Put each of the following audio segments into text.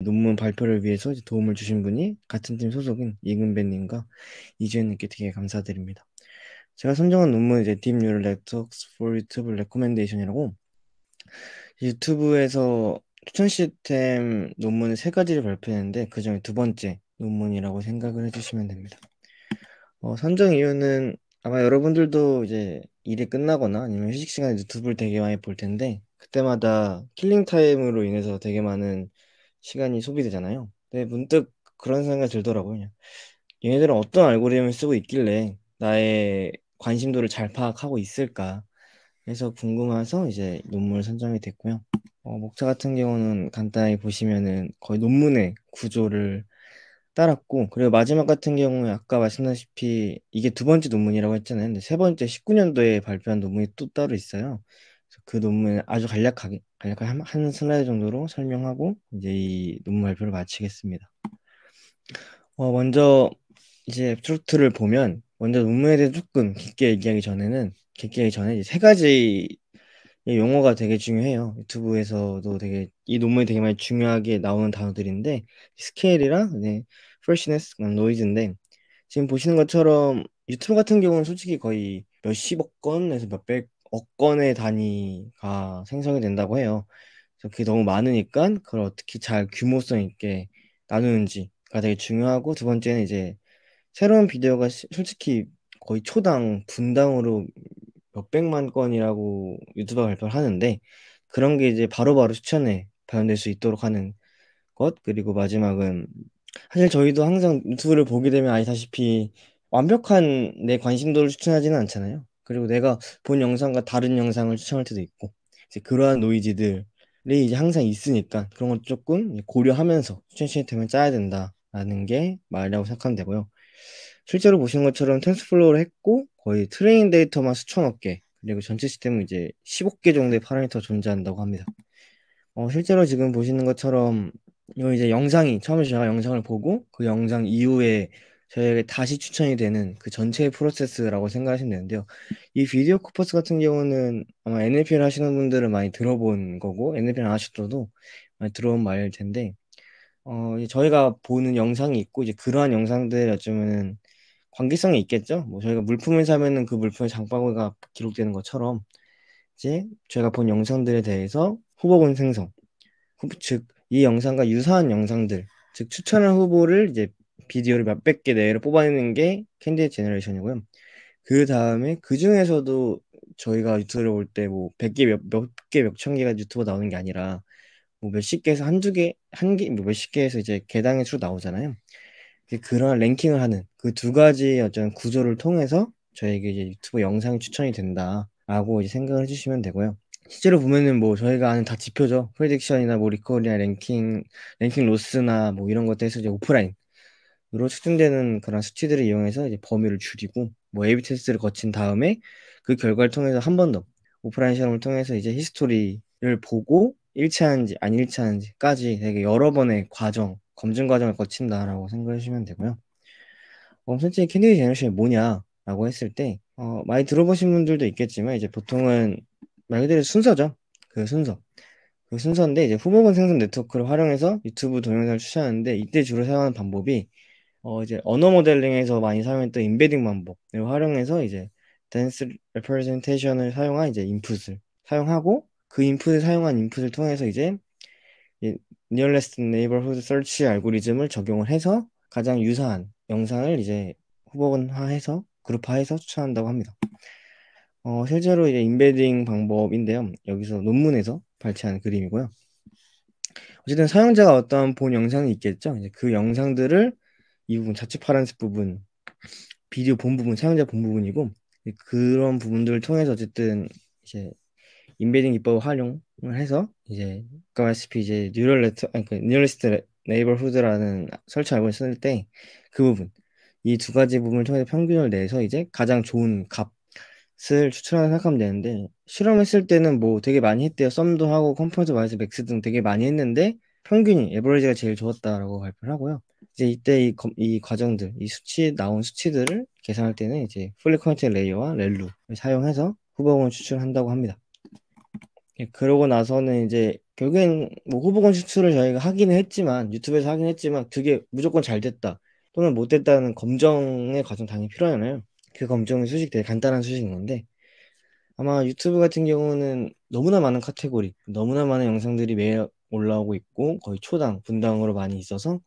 논문 발표를 위해서 도움을 주신 분이 같은 팀 소속인 이근배님과 이주현님께 되게 감사드립니다. 제가 선정한 논문은 이제 Deep Neural Networks for YouTube Recommendation이라고 유튜브에서 추천 시스템 논문을 세 가지를 발표했는데 그 중에 두 번째 논문이라고 생각을 해주시면 됩니다. 어, 선정 이유는 아마 여러분들도 이제 일이 끝나거나 아니면 휴식 시간에 유튜브를 되게 많이 볼 텐데 그때마다 킬링 타임으로 인해서 되게 많은 시간이 소비되잖아요. 근데 문득 그런 생각이 들더라고요. 그냥. 얘네들은 어떤 알고리즘을 쓰고 있길래 나의 관심도를 잘 파악하고 있을까 해서 궁금해서 이제 논문 을 선정이 됐고요. 어, 목차 같은 경우는 간단히 보시면은 거의 논문의 구조를 따랐고 그리고 마지막 같은 경우에 아까 말씀다시피 이게 두 번째 논문이라고 했잖아요. 근데 세 번째 19년도에 발표한 논문이 또 따로 있어요. 그 논문은 아주 간략하게 간략하게 한, 한 슬라이드 정도로 설명하고 이제 이 논문 발표를 마치겠습니다. 어, 먼저 이제 트로트를 보면 먼저 논문에 대해 조금 깊게 얘기하기 전에는 깊게 얘기 전에 세 가지 용어가 되게 중요해요. 유튜브에서도 되게 이 논문이 되게 많이 중요하게 나오는 단어들인데 스케일이랑 네, 프레시네스, 노이즈인데 지금 보시는 것처럼 유튜브 같은 경우는 솔직히 거의 몇십억 건에서 몇백 억 건의 단위가 생성이 된다고 해요. 그래게 너무 많으니까 그걸 어떻게 잘 규모성 있게 나누는지가 되게 중요하고 두 번째는 이제 새로운 비디오가 시, 솔직히 거의 초당 분당으로 몇백만 건이라고 유튜브가 발표를 하는데 그런 게 이제 바로바로 추천에 반영될 수 있도록 하는 것 그리고 마지막은 사실 저희도 항상 유튜브를 보게 되면 아시다시피 완벽한 내 관심도를 추천하지는 않잖아요. 그리고 내가 본 영상과 다른 영상을 추천할 때도 있고 이제 그러한 노이즈들이 이제 항상 있으니까 그런 걸 조금 고려하면서 추천 시스템을 짜야 된다라는 게 말이라고 생각하면 되고요. 실제로 보신 것처럼 텐스플로우를 했고 거의 트레인 데이터만 수천 억 개, 그리고 전체 시스템은 이제 15개 정도의 파라미터 존재한다고 합니다. 어, 실제로 지금 보시는 것처럼 요 이제 영상이 처음에 제가 영상을 보고 그 영상 이후에 저에게 다시 추천이 되는 그 전체의 프로세스라고 생각하시면 되는데요. 이 비디오 코퍼스 같은 경우는 아마 NLP를 하시는 분들은 많이 들어본 거고 NLP를 안 하셨어도 많이 들어본 말일 텐데 어, 저희가 보는 영상이 있고 이제 그러한 영상들 어쩌면은 관계성이 있겠죠. 뭐 저희가 물품을 사면은 그 물품의 장바구니가 기록되는 것처럼 이제 저희가 본 영상들에 대해서 후보군 생성, 즉 이 영상과 유사한 영상들, 즉 추천한 후보를 이제 비디오를 몇백 개 내외로 뽑아내는 게캔디데 제너레이션이고요. 그 다음에 그 중에서도 저희가 유튜브를 볼때뭐 100개 몇, 개, 몇 천 개가 유튜브 나오는 게 아니라 뭐 몇십 개에서 한두 개, 한 개, 뭐 몇십 개에서 이제 개당의 수로 나오잖아요. 그런 랭킹을 하는 그 두 가지 어떤 구조를 통해서 저에게 이제 유튜브 영상이 추천이 된다라고 이제 생각을 해주시면 되고요. 실제로 보면은 뭐 저희가 아는 다 지표죠. 프레딕션이나 뭐 리콜이나 랭킹, 랭킹 로스나 뭐 이런 것들 에서 이제 오프라인 으로 측정되는 그런 수치들을 이용해서 이제 범위를 줄이고 뭐 A/B 테스트를 거친 다음에 그 결과를 통해서 한 번 더 오프라인 실험을 통해서 이제 히스토리를 보고 일치하는지 안 일치하는지까지 되게 여러 번의 과정 검증 과정을 거친다라고 생각하시면 되고요. 어, 솔직히 캔디디 제너시이이 뭐냐라고 했을 때 어, 많이 들어보신 분들도 있겠지만 이제 보통은 말 그대로 순서죠. 그 순서. 그 순서인데 이제 후보군 생성 네트워크를 활용해서 유튜브 동영상을 추천하는데 이때 주로 사용하는 방법이 어 이제 언어 모델링에서 많이 사용했던 임베딩 방법을 활용해서 이제 댄스 레퍼레젠테이션을 사용한 이제 인풋을 사용하고 그 인풋을 사용한 인풋을 통해서 이제 니얼레스트 네이버후드 설치 알고리즘을 적용을 해서 가장 유사한 영상을 이제 후보군화해서 그룹화해서 추천한다고 합니다. 어, 실제로 이제 인베딩 방법인데요. 여기서 논문에서 발췌한 그림이고요. 어쨌든 사용자가 어떤 본 영상이 있겠죠. 이제 그 영상들을 이 부분 좌측 파란색 부분 비디오 본 부분 사용자 본 부분이고 그런 부분들을 통해서 어쨌든 이제 인베딩 기법을 활용을 해서 이제 아까 말씀다시 이제 뉴럴 레트 아니 그 뉴럴리스트 네이버후드라는 설치 알고 있었을 때그 부분 이 두 가지 부분을 통해서 평균을 내서 이제 가장 좋은 값을 추출하는 생각하면 되는데 실험했을 때는 뭐 되게 많이 했대요 썸도 하고 컴퍼즈 마이스 맥스 등 되게 많이 했는데 평균이 에버리지가 제일 좋았다라고 발표를 하고요. 이제 이때 이, 이 과정들, 이 수치 나온 수치들을 계산할 때는 이제 풀리 커텐츠 레이어와 렐루를 사용해서 후보군 추출한다고 합니다. 예, 그러고 나서는 이제 결국엔 뭐 후보군 추출을 저희가 하기는 했지만 유튜브에서 하긴 했지만 그게 무조건 잘 됐다 또는 못 됐다는 검정의 과정 당연히 필요하잖아요. 그검정의 수식 되게 간단한 수식인 건데 아마 유튜브 같은 경우는 너무나 많은 카테고리, 너무나 많은 영상들이 매, 일 올라오고 있고 거의 초당 분당으로 많이 있어서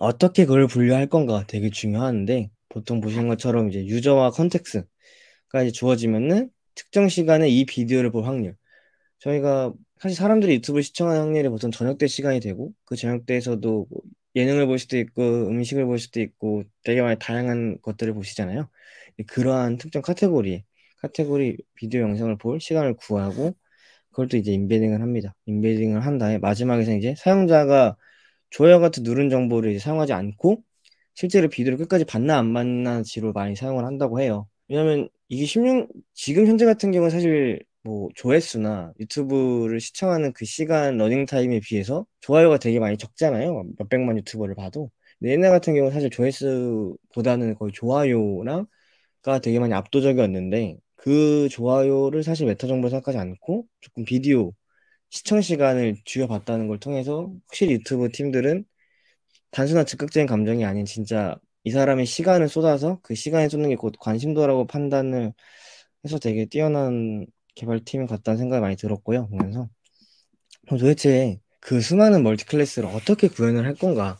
어떻게 그걸 분류할 건가 되게 중요한데 보통 보신 것처럼 이제 유저와 컨텍스가 이제 주어지면은 특정 시간에 이 비디오를 볼 확률 저희가 사실 사람들이 유튜브를 시청하는 확률이 보통 저녁 때 시간이 되고 그 저녁 때에서도 뭐 예능을 볼 수도 있고 음식을 볼 수도 있고 되게 많이 다양한 것들을 보시잖아요. 그러한 특정 카테고리 카테고리 비디오 영상을 볼 시간을 구하고 그걸 또 이제 인베딩을 합니다. 인베딩을 한 다음에 마지막에서 이제 사용자가 조회와 같은 누른 정보를 사용하지 않고 실제로 비디오를 끝까지 봤나 안 봤나지로 많이 사용을 한다고 해요. 왜냐면 이게 16 지금 현재 같은 경우는 사실 뭐 조회수나 유튜브를 시청하는 그 시간 러닝 타임에 비해서 좋아요가 되게 많이 적잖아요. 몇백만 유튜버를 봐도. 옛날 같은 경우는 사실 조회수보다는 거의 좋아요랑가 되게 많이 압도적이었는데 그 좋아요를 사실 메타 정보로 생각하지 않고 조금 비디오 시청 시간을 쥐어봤다는 걸 통해서 확실히 유튜브 팀들은 단순한 즉각적인 감정이 아닌 진짜 이 사람의 시간을 쏟아서 그 시간에 쏟는 게 곧 관심도라고 판단을 해서 되게 뛰어난 개발팀 같다는 생각이 많이 들었고요 보면서 도대체 그 수많은 멀티 클래스를 어떻게 구현을 할 건가는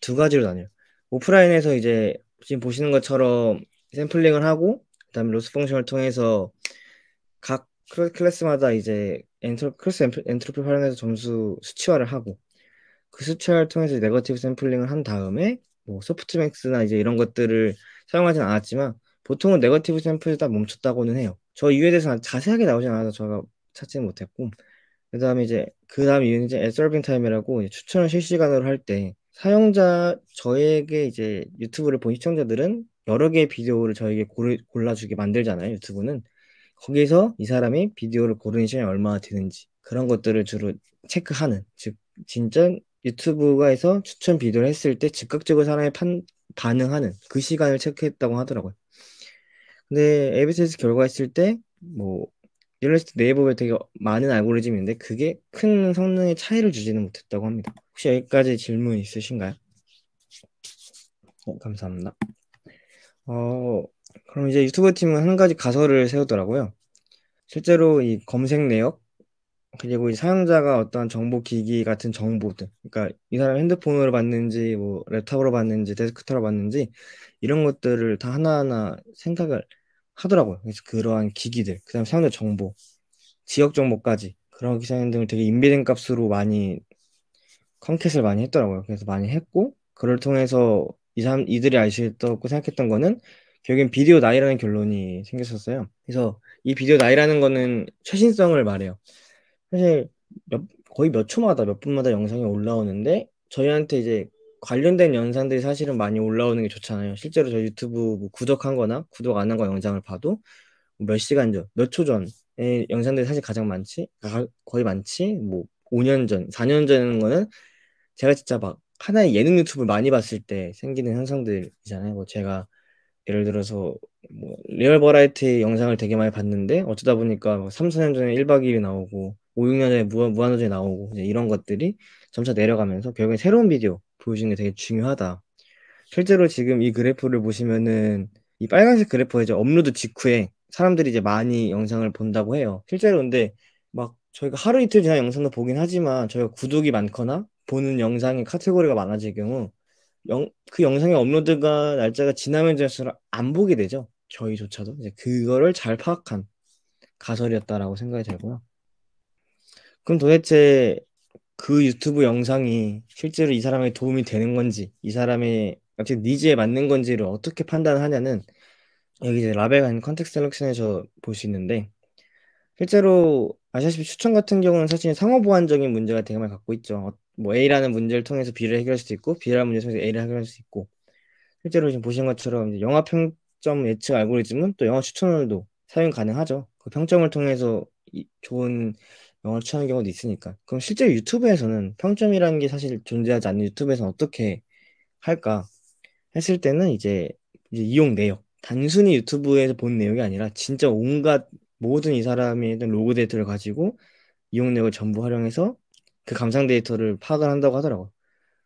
두 가지로 나뉘어요 오프라인에서 이제 지금 보시는 것처럼 샘플링을 하고 그다음에 로스 펑션을 통해서 각 클래스마다 이제 엔트로, 클래스 엔트로피 활용해서 점수 수치화를 하고 그 수치화를 통해서 네거티브 샘플링을 한 다음에 뭐 소프트맥스나 이제 이런 것들을 사용하진 않았지만 보통은 네거티브 샘플이 딱 멈췄다고는 해요. 저 이유에 대해서 는 자세하게 나오진 않아서 제가 찾지는 못했고 그 다음에 이제 그 다음 이유는 이제 애서빙 타임이라고 추천을 실시간으로 할 때 사용자 저에게 이제 유튜브를 본 시청자들은 여러 개의 비디오를 저에게 고르, 골라주게 만들잖아요. 유튜브는 거기서 이 사람이 비디오를 고르는 시간이 얼마나 되는지 그런 것들을 주로 체크하는 즉 진짜 유튜브가에서 추천 비디오를 했을 때 즉각적으로 사람이 판, 반응하는 그 시간을 체크했다고 하더라고요. 근데 에비에서 결과 했을 때뭐 일러스트 네이버에 되게 많은 알고리즘이는데 그게 큰 성능의 차이를 주지는 못했다고 합니다. 혹시 여기까지 질문 있으신가요? 어, 감사합니다. 어, 그럼 이제 유튜브 팀은 한 가지 가설을 세우더라고요. 실제로 이 검색 내역, 그리고 이 사용자가 어떠한 정보 기기 같은 정보들, 그러니까 이 사람 핸드폰으로 봤는지, 뭐 랩탑으로 봤는지, 데스크탑으로 봤는지 이런 것들을 다 하나하나 생각을 하더라고요. 그래서 그러한 기기들, 그다음 사용자 정보, 지역 정보까지 그런 기사님 등을 되게 인비된 값으로 많이 컨켓을 많이 했더라고요. 그래서 많이 했고 그를 통해서 이 사람 이들이 알수 있다고 생각했던 거는 결국엔 비디오 나이라는 결론이 생겼었어요. 그래서 이 비디오 나이라는 거는 최신성을 말해요. 사실 몇, 거의 몇 초마다 몇 분마다 영상이 올라오는데 저희한테 이제 관련된 영상들이 사실은 많이 올라오는 게 좋잖아요. 실제로 저 유튜브 뭐 구독한 거나 구독 안 한 거 영상을 봐도 뭐 몇 시간 전, 몇 초 전의 영상들이 사실 가장 많지, 거의 많지, 뭐 5년 전, 4년 전인 거는 제가 진짜 막 하나의 예능 유튜브를 많이 봤을 때 생기는 현상들이잖아요. 뭐 제가 예를 들어서 뭐 리얼 버라이트의 영상을 되게 많이 봤는데 어쩌다 보니까 뭐 3, 4년 전에 1박 2일이 나오고 5, 6년 전에 무한, 무한도전이 나오고 이런 것들이 점차 내려가면서 결국엔 새로운 비디오 보여주는 게 되게 중요하다. 실제로 지금 이 그래프를 보시면은 이 빨간색 그래프에 이제 업로드 직후에 사람들이 이제 많이 영상을 본다고 해요. 실제로 근데 막 저희가 하루 이틀 지난 영상도 보긴 하지만 저희가 구독이 많거나 보는 영상의 카테고리가 많아질 경우 영, 그 영상의 업로드가 날짜가 지나면 지수록안 보게 되죠. 저희조차도 이제 그거를 잘 파악한 가설이었다라고 생각이 되고요 그럼 도대체 그 유튜브 영상이 실제로 이 사람의 도움이 되는 건지, 이 사람의 갑자기 니즈에 맞는 건지를 어떻게 판단하냐는 여기 이제 라벨 한 컨텍스트 셀렉션에서 볼 수 있는데 실제로 아시다시피 추천 같은 경우는 사실 상호 보완적인 문제가 대응을 갖고 있죠. 뭐 A라는 문제를 통해서 B를 해결할 수도 있고 B라는 문제를 통해서 A를 해결할 수도 있고 실제로 지금 보신 것처럼 영화 평점 예측 알고리즘은 또 영화 추천을도 사용 가능하죠. 그 평점을 통해서 좋은 영화를 추천하는 경우도 있으니까. 그럼 실제 유튜브에서는 평점이라는 게 사실 존재하지 않는 유튜브에서는 어떻게 할까 했을 때는 이제, 이제 이용 내역. 단순히 유튜브에서 본 내용이 아니라 진짜 온갖 모든 이 사람의 로그 데이터를 가지고 이용 내역을 전부 활용해서 그 감상 데이터를 파악을 한다고 하더라고요.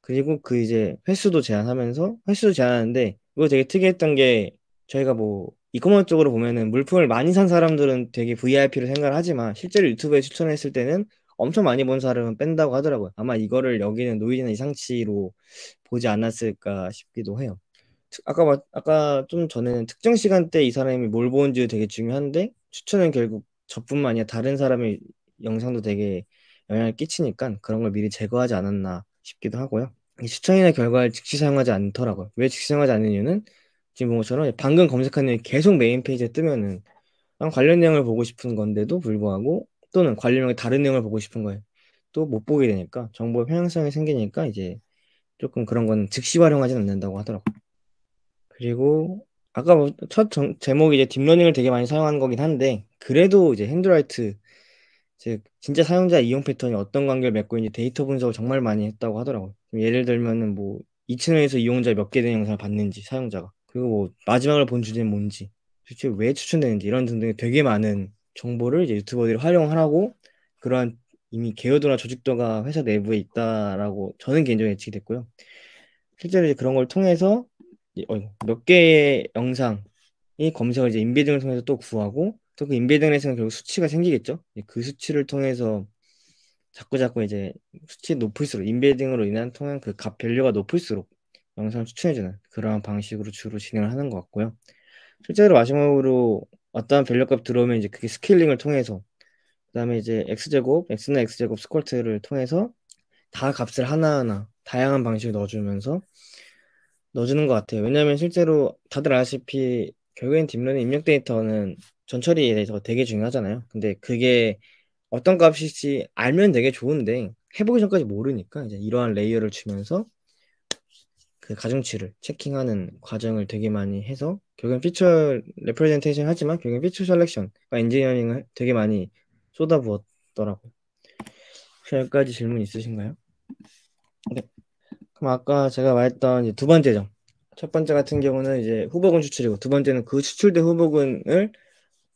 그리고 그 이제 횟수도 제한하면서 횟수 제한하는데 이거 되게 특이했던 게 저희가 뭐 이코머스 쪽으로 보면은 물품을 많이 산 사람들은 되게 VIP로 생각을 하지만 실제로 유튜브에 추천했을 때는 엄청 많이 본 사람은 뺀다고 하더라고요. 아마 이거를 여기는 노이즈나 이상치로 보지 않았을까 싶기도 해요. 아까 아까 좀 전에는 특정 시간대 이 사람이 뭘 보는지 되게 중요한데 추천은 결국 저뿐만 아니라 다른 사람의 영상도 되게 영향을 끼치니까 그런 걸 미리 제거하지 않았나 싶기도 하고요. 추천이나 결과를 즉시 사용하지 않더라고요. 왜 즉시 사용하지 않는 이유는 지금 본 것처럼 방금 검색한 내용이 계속 메인 페이지에 뜨면은 관련 내용을 보고 싶은 건데도 불구하고 또는 관련 내용 다른 내용을 보고 싶은 거예요. 또 못 보게 되니까 정보의 편향성이 생기니까 이제 조금 그런 건 즉시 활용하지 않는다고 하더라고요. 그리고 아까 뭐 첫 정, 제목이 이제 딥러닝을 되게 많이 사용하는 거긴 한데 그래도 이제 핸드라이트 즉 진짜 사용자 이용 패턴이 어떤 관계를 맺고 있는지 데이터 분석을 정말 많이 했다고 하더라고요. 예를 들면은 뭐 2층에서 이용자 몇개 되는 영상을 봤는지 사용자가 그리고 뭐 마지막으로 본 주제는 뭔지 도대체 왜 추천되는지 이런 등등 되게 많은 정보를 이제 유튜버들이 활용하라고 그러한 이미 개요도나 조직도가 회사 내부에 있다라고 저는 개인적으로 예측이 됐고요. 실제로 이제 그런 걸 통해서 어, 몇 개의 영상이 검색을 이제 인베딩을 통해서 또 구하고 또그 인베이던에서는 결국 수치가 생기겠죠. 예, 그 수치를 통해서 자꾸 자꾸 이제 수치 높을수록 인베이딩으로 인한 통한 그값 밸류가 높을수록 영상을 추천해주는 그러한 방식으로 주로 진행을 하는 것 같고요. 실제로 마지막으로 어떤 밸류값 들어오면 이제 그게 스케일링을 통해서 그다음에 이제 x제곱, x나 x제곱 스쿼트를 통해서 다 값을 하나하나 다양한 방식을 넣어주면서 넣어주는 것 같아요. 왜냐하면 실제로 다들 아시피 결국엔 딥러닝 입력 데이터는 전처리에 대해서 되게 중요하잖아요. 근데 그게 어떤 값일지 알면 되게 좋은데 해보기 전까지 모르니까 이제 이러한 레이어를 주면서 그 가중치를 체킹하는 과정을 되게 많이 해서 결국엔 피처 레프레젠테이션 하지만 결국엔 피처 셀렉션 엔지니어링을 되게 많이 쏟아부었더라고요. 혹시 여기까지 질문 있으신가요? 네. 그럼 아까 제가 말했던 두 번째 점. 첫 번째 같은 경우는 이제 후보군 추출이고 두 번째는 그 추출된 후보군을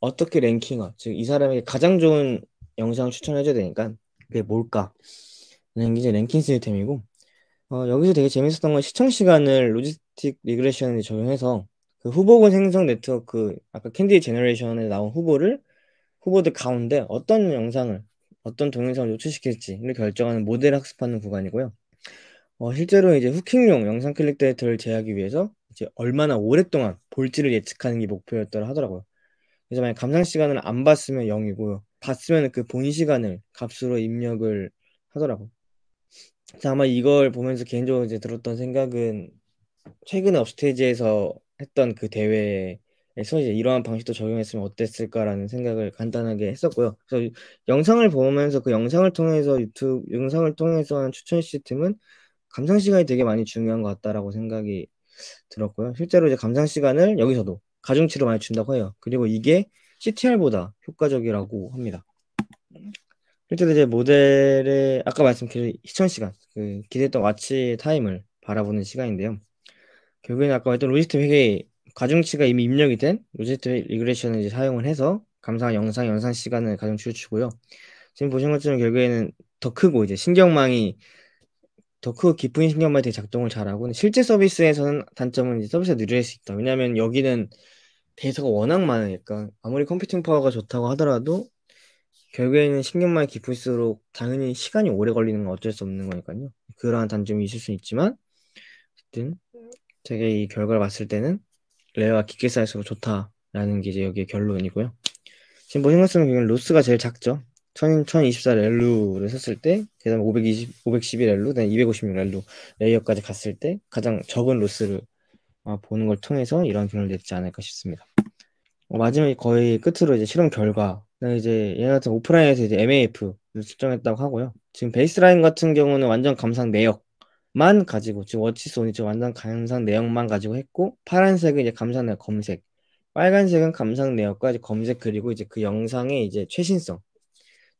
어떻게 랭킹업, 즉이 사람에게 가장 좋은 영상 을 추천해줘야 되니까 그게 뭘까는 이제 랭킹 시스템이고 어, 여기서 되게 재밌었던 건 시청 시간을 로지스틱 리그레션에 적용해서 그 후보군 생성 네트워크 아까 캔디 제너레이션에 나온 후보를 후보들 가운데 어떤 영상을 어떤 동영상을 노출시킬지를 결정하는 모델 학습하는 구간이고요. 어, 실제로 이제 후킹용 영상 클릭 데이터를 제하기 위해서 이제 얼마나 오랫동안 볼지를 예측하는 게 목표였더라 하더라고요. 그래서 만약 감상 시간을 안 봤으면 0이고요. 봤으면 그 본 시간을 값으로 입력을 하더라고. 그래서 아마 이걸 보면서 개인적으로 이제 들었던 생각은 최근에 업스테이지에서 했던 그 대회에서 이제 이러한 방식도 적용했으면 어땠을까라는 생각을 간단하게 했었고요. 그래서 영상을 보면서 그 영상을 통해서 유튜브 영상을 통해서 한 추천 시스템은 감상 시간이 되게 많이 중요한 것 같다라고 생각이 들었고요. 실제로 이제 감상 시간을 여기서도 가중치를 많이 준다고 해요. 그리고 이게 CTR보다 효과적이라고 합니다. 실제로 이제 모델의 아까 말씀드린 시청 시간, 그 기대했던 와치 타임을 바라보는 시간인데요. 결국에는 아까 말했던 로지스트 회계 가중치가 이미 입력이 된 로지스트 리그레이션을 이제 사용을 해서 감상 영상 연산 시간을 가중치로 주고요. 지금 보신 것처럼 결국에는 더 크고 이제 신경망이 더그 기쁜 신경만 되게 작동을 잘하고 실제 서비스에서는 단점은 이제 서비스가 느릴 수 있다. 왜냐하면 여기는 데이터가 워낙 많으니까 아무리 컴퓨팅 파워가 좋다고 하더라도 결국에는 신경만 깊을수록 당연히 시간이 오래 걸리는 건 어쩔 수 없는 거니까요. 그러한 단점이 있을 수 있지만 어쨌든 제가 이 결과를 봤을 때는 레어와 깊게 쌓일수록 좋다라는 게 이제 여기의 결론이고요. 지금 보신 것처럼 로스가 제일 작죠. 1024 렐루를 썼을 때, 그 다음에 520, 512 렐루, 그256 렐루 레이어까지 갔을 때 가장 적은 로스를 아, 보는 걸 통해서 이런 결론을 냈지 않을까 싶습니다. 어, 마지막에 거의 끝으로 이제 실험 결과. 이제 얘 같은 오프라인에서 이제 MAF를 측정했다고 하고요. 지금 베이스라인 같은 경우는 완전 감상 내역만 가지고 지금 워치손이 완전 감상 내역만 가지고 했고 파란색은 이제 감상 내역 검색, 빨간색은 감상 내역까지 검색 그리고 이제 그 영상의 이제 최신성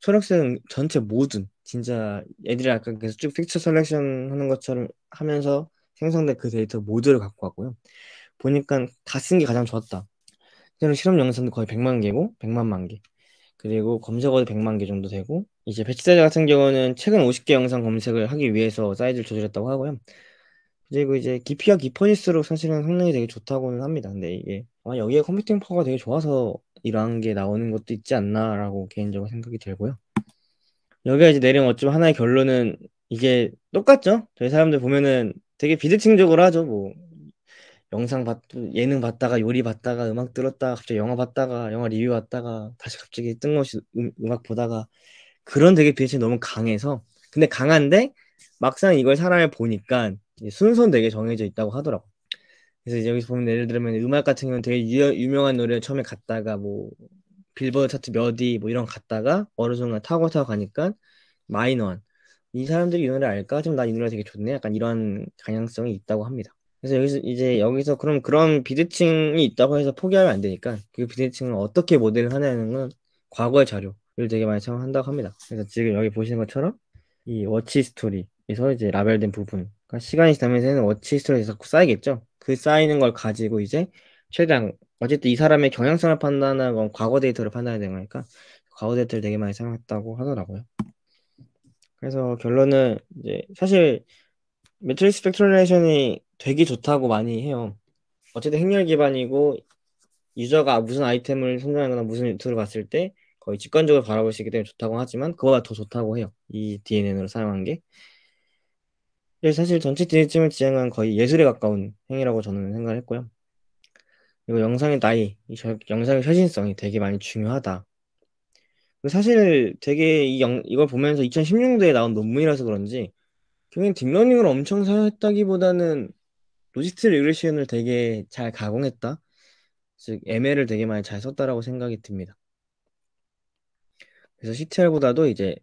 초록색은 전체 모든 진짜 애들이 아까 계속 쭉 픽처 셀렉션 하는 것처럼 하면서 생성된 그 데이터 모두를 갖고 왔고요. 보니까 다 쓴 게 가장 좋았다. 실제로 실험 영상도 거의 100만 개고 100만만 개. 그리고 검색어도 100만 개 정도 되고 이제 배치 사이즈 같은 경우는 최근 50개 영상 검색을 하기 위해서 사이즈를 조절했다고 하고요. 그리고 이제 깊이가 깊어질수록 사실은 성능이 되게 좋다고는 합니다. 근데 이게 아마 여기에 컴퓨팅 파워가 되게 좋아서 이러한 게 나오는 것도 있지 않나라고 개인적으로 생각이 들고요. 여기가 이제 내린 어쩜 하나의 결론은 이게 똑같죠. 저희 사람들 보면은 되게 비대칭적으로 하죠. 뭐 영상 봤 예능 봤다가 요리 봤다가 음악 들었다가 갑자기 영화 봤다가 영화 리뷰 봤다가 다시 갑자기 뜬금없이 음, 음악 보다가 그런 되게 비대칭 너무 강해서 근데 강한데 막상 이걸 사람을 보니까 순서는 되게 정해져 있다고 하더라고. 그래서 여기서 보면 예를 들면 음악 같은 경우는 되게 유, 명한 노래를 처음에 갔다가 뭐 빌보드 차트 몇 위 뭐 이런 갔다가 어느 순간 타고 타고 가니까 마이너한 이 사람들이 이 노래 알까? 좀 나 이 노래 되게 좋네. 약간 이런 가능성이 있다고 합니다. 그래서 여기서 이제 여기서 그럼 그런 비대칭이 있다고 해서 포기하면 안 되니까 그 비대칭을 어떻게 모델을 하냐는 건 과거의 자료를 되게 많이 사용한다고 합니다. 그래서 지금 여기 보시는 것처럼 이 워치 스토리에서 이제 라벨된 부분 그러니까 시간이 지나면서는 워치 스토리에서 쌓이겠죠. 그 쌓이는 걸 가지고 이제 최대한 어쨌든 이 사람의 경향성을 판단하는 건 과거 데이터를 판단해야 되는 거니까 과거 데이터를 되게 많이 사용했다고 하더라고요. 그래서 결론은 이제 사실 매트릭스 스 팩트레이션이 되게 좋다고 많이 해요. 어쨌든 행렬 기반이고 유저가 무슨 아이템을 선정하거나 무슨 유튜브를 봤을 때 거의 직관적으로 바라볼 수 있기 때문에 좋다고 하지만 그거보다 더 좋다고 해요. 이 DNN으로 사용한 게. 예, 사실 전체 디즈임을 지향한 거의 예술에 가까운 행위라고 저는 생각을 했고요. 그리고 영상의 나이, 영상의 최신성이 되게 많이 중요하다. 사실 되게 이 영, 이걸 보면서 2016년도에 나온 논문이라서 그런지 굉장히 딥러닝을 엄청 사용했다기보다는 로지스틱 리그레션을 되게 잘 가공했다. 즉 ML을 되게 많이 잘 썼다라고 생각이 듭니다. 그래서 CTR보다도 이제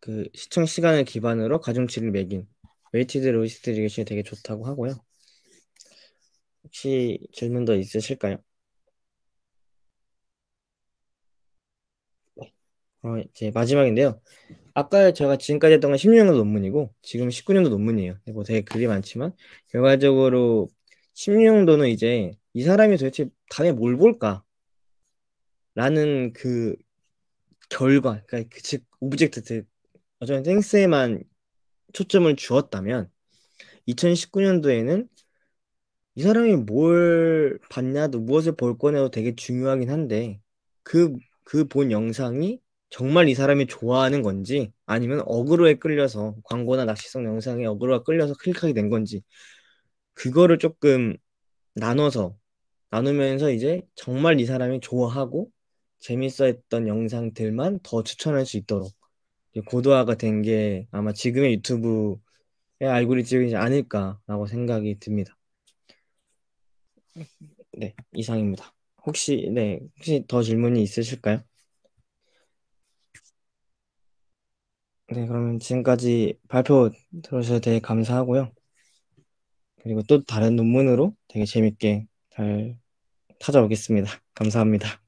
그 시청 시간을 기반으로 가중치를 매긴 웨이티드 로지스트 리그시 되게 좋다고 하고요. 혹시 질문 더 있으실까요? 네. 어, 이제 마지막인데요. 아까 제가 지금까지 했던 건 16년도 논문이고 지금 19년도 논문이에요. 네, 뭐 되게 글이 많지만 결과적으로 16년도는 이제 이 사람이 도대체 다음에 뭘 볼까? 라는 그 결과, 그러니까 그즉 오브젝트, 즉 어쩌면 땡스에만 초점을 주었다면 2019년도에는 이 사람이 뭘 봤냐도 무엇을 볼 거냐도 되게 중요하긴 한데 그 그 본 영상이 정말 이 사람이 좋아하는 건지 아니면 어그로에 끌려서 광고나 낚시성 영상에 어그로가 끌려서 클릭하게 된 건지 그거를 조금 나눠서 나누면서 이제 정말 이 사람이 좋아하고 재밌어 했던 영상들만 더 추천할 수 있도록 고도화가 된 게 아마 지금의 유튜브의 알고리즘이지 않을까라고 생각이 듭니다. 네, 이상입니다. 혹시 네, 혹시 더 질문이 있으실까요? 네, 그러면 지금까지 발표 들어주셔서 되게 감사하고요. 그리고 또 다른 논문으로 되게 재밌게 잘 찾아오겠습니다. 감사합니다.